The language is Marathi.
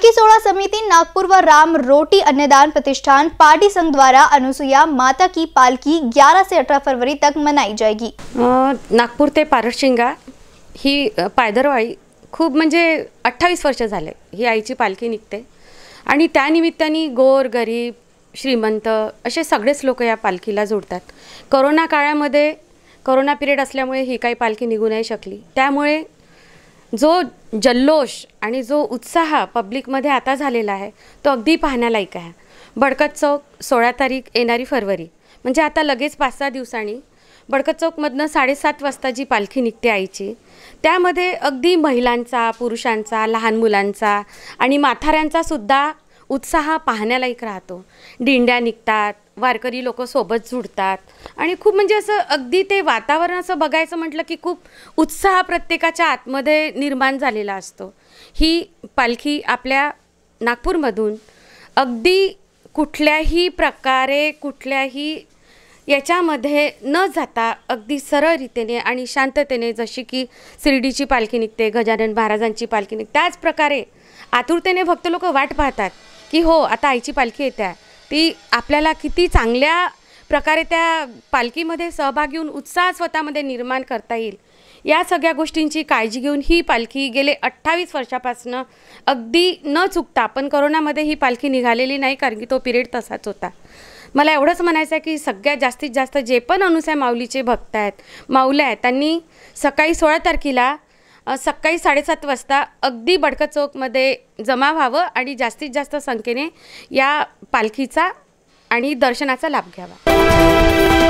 पालखी सोहळा समिती नागपूर व राम रोटी अन्नदान प्रतिष्ठान पार्टी संघ द्वारा अनुसुया माता की पालखी 11 से 18 फरवरी तक मनाई जाएगी नागपूर ते पारशिंगा ही पायदरवाई खूप म्हणजे अठ्ठावीस वर्ष झाले ही आईची पालखी निघते आणि त्यानिमित्ताने गोर गरीब श्रीमंत असे सगळेच लोक या पालखीला जोडतात करोना काळामध्ये करोना पिरियड असल्यामुळे ही काही पालखी निघू नाही शकली त्यामुळे जो जल्लोष आणि जो उत्साह पब्लिकमध्ये आता झालेला आहे तो अगदी पाहण्यालायक आहे बडकत चौक सोळा तारीख येणारी फरवरी म्हणजे आता लगेच पाच सहा दिवसांनी बडकत चौकमधनं साडेसात वाजता जी पालखी निघते आईची त्यामध्ये अगदी महिलांचा पुरुषांचा लहान मुलांचा आणि माथाऱ्यांचासुद्धा उत्साह पाहण्यालायक राहतो दिंड्या निघतात वारकरी लोक सोबत जुडतात आणि खूप म्हणजे असं अगदी ते वातावरण असं बघायचं म्हटलं की खूप उत्साह प्रत्येकाच्या आतमध्ये निर्माण झालेला असतो ही पालखी आपल्या नागपूरमधून अगदी कुठल्याही प्रकारे कुठल्याही याच्यामध्ये न जाता अगदी सरळ रीतीने आणि शांततेने जशी की शिर्डीची पालखी निघते गजानन महाराजांची पालखी निघते त्याचप्रकारे आतुरतेने भक्त लोक वाट पाहतात की हो आता आईची पालखी येते ती आपल्याला किती चांगल्या प्रकारे त्या पालखीमध्ये सहभागी होऊन उत्साह स्वतःमध्ये निर्माण करता येईल या सगळ्या गोष्टींची काळजी घेऊन ही पालखी गेले अठ्ठावीस वर्षापासून अगदी न चुकता पण करोनामध्ये ही पालखी निघालेली नाही कारण की तो पिरियड तसाच होता मला एवढंच म्हणायचं आहे की सगळ्यात जास्तीत जास्त जे पण अनुसाय माऊलीचे भक्त आहेत माऊल्या आहेत त्यांनी सकाळी सोळा तारखेला सकाळी साडेसात वाजता अगदी बडकं चौकमध्ये जमा व्हावं आणि जास्तीत जास्त संख्येने या पालखीचा आणि दर्शनाचा लाभ घ्यावा